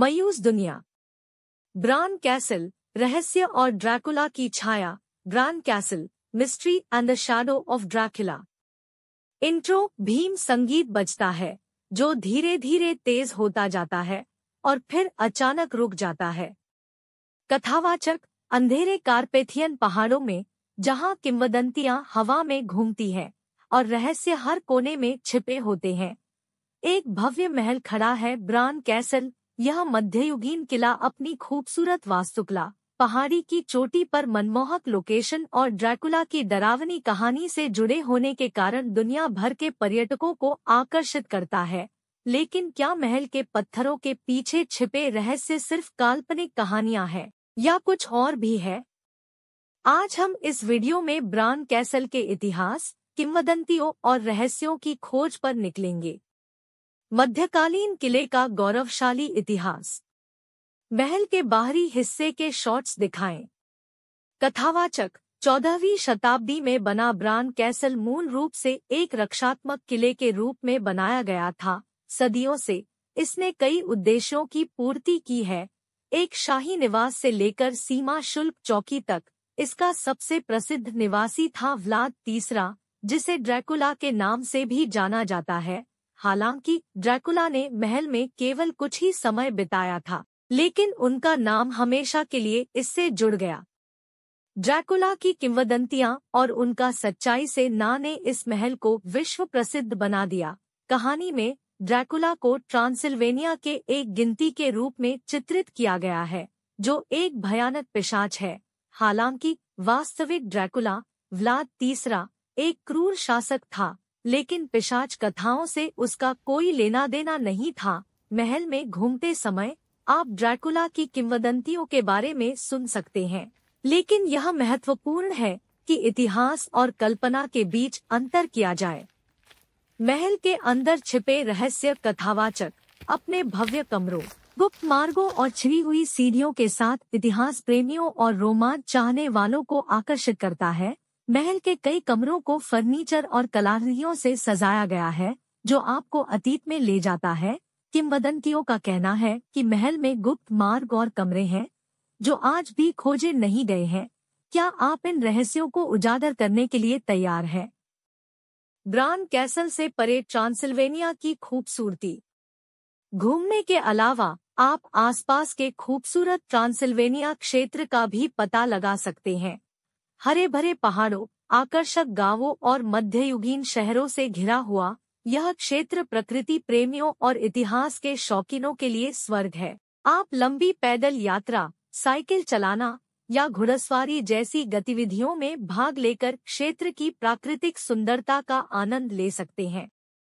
मयूस दुनिया bran castle रहस्य और ड्रैकुला की छाया Bran castle mystery and the shadow of Dracula intro भीम संगीत बजता है जो धीरे धीरे तेज होता जाता है और फिर अचानक रुक जाता है कथावाचक अंधेरे कारपेथियन पहाड़ों में जहां किंवदंतियां हवा में घूमती हैं और रहस्य हर कोने में छिपे होते हैं एक भव्य महल खड़ा है ब्रान कैसल यह मध्ययुगीन किला अपनी खूबसूरत वास्तुकला पहाड़ी की चोटी पर मनमोहक लोकेशन और ड्रैकुला की डरावनी कहानी से जुड़े होने के कारण दुनिया भर के पर्यटकों को आकर्षित करता है लेकिन क्या महल के पत्थरों के पीछे छिपे रहस्य सिर्फ काल्पनिक कहानियां हैं या कुछ और भी है आज हम इस वीडियो में ब्रान कैसल के इतिहास किंवदंतियों और रहस्यों की खोज पर निकलेंगे मध्यकालीन किले का गौरवशाली इतिहास महल के बाहरी हिस्से के शॉट्स दिखाएं कथावाचक चौदहवीं शताब्दी में बना ब्रान कैसल मूल रूप से एक रक्षात्मक किले के रूप में बनाया गया था सदियों से इसने कई उद्देश्यों की पूर्ति की है एक शाही निवास से लेकर सीमा शुल्क चौकी तक इसका सबसे प्रसिद्ध निवासी था व्लाद तीसरा जिसे ड्रैकुला के नाम से भी जाना जाता है हालांकि ड्रैकुला ने महल में केवल कुछ ही समय बिताया था लेकिन उनका नाम हमेशा के लिए इससे जुड़ गया ड्रैकुला की किंवदंतियां और उनका सच्चाई से ना ने इस महल को विश्व प्रसिद्ध बना दिया कहानी में ड्रैकुला को ट्रांसिल्वेनिया के एक गिनती के रूप में चित्रित किया गया है जो एक भयानक पिशाच है हालांकि वास्तविक ड्रैकुला व्लाद तीसरा एक क्रूर शासक था लेकिन पिशाच कथाओं से उसका कोई लेना देना नहीं था महल में घूमते समय आप ड्रैकुला की किंवदंतियों के बारे में सुन सकते हैं लेकिन यह महत्वपूर्ण है कि इतिहास और कल्पना के बीच अंतर किया जाए महल के अंदर छिपे रहस्य कथावाचक अपने भव्य कमरों गुप्त मार्गों और छिड़ी हुई सीढ़ियों के साथ इतिहास प्रेमियों और रोमांच चाहने वालों को आकर्षित करता है महल के कई कमरों को फर्नीचर और कलाकृतियों से सजाया गया है जो आपको अतीत में ले जाता है किमवदंतियों का कहना है कि महल में गुप्त मार्ग और कमरे हैं जो आज भी खोजे नहीं गए हैं क्या आप इन रहस्यों को उजागर करने के लिए तैयार हैं ग्रांड कैसल से परे ट्रांसिल्वेनिया की खूबसूरती घूमने के अलावा आप आसपास के खूबसूरत ट्रांसिल्वेनिया क्षेत्र का भी पता लगा सकते हैं हरे भरे पहाड़ों आकर्षक गांवों और मध्ययुगीन शहरों से घिरा हुआ यह क्षेत्र प्रकृति प्रेमियों और इतिहास के शौकीनों के लिए स्वर्ग है आप लंबी पैदल यात्रा साइकिल चलाना या घुड़सवारी जैसी गतिविधियों में भाग लेकर क्षेत्र की प्राकृतिक सुंदरता का आनंद ले सकते हैं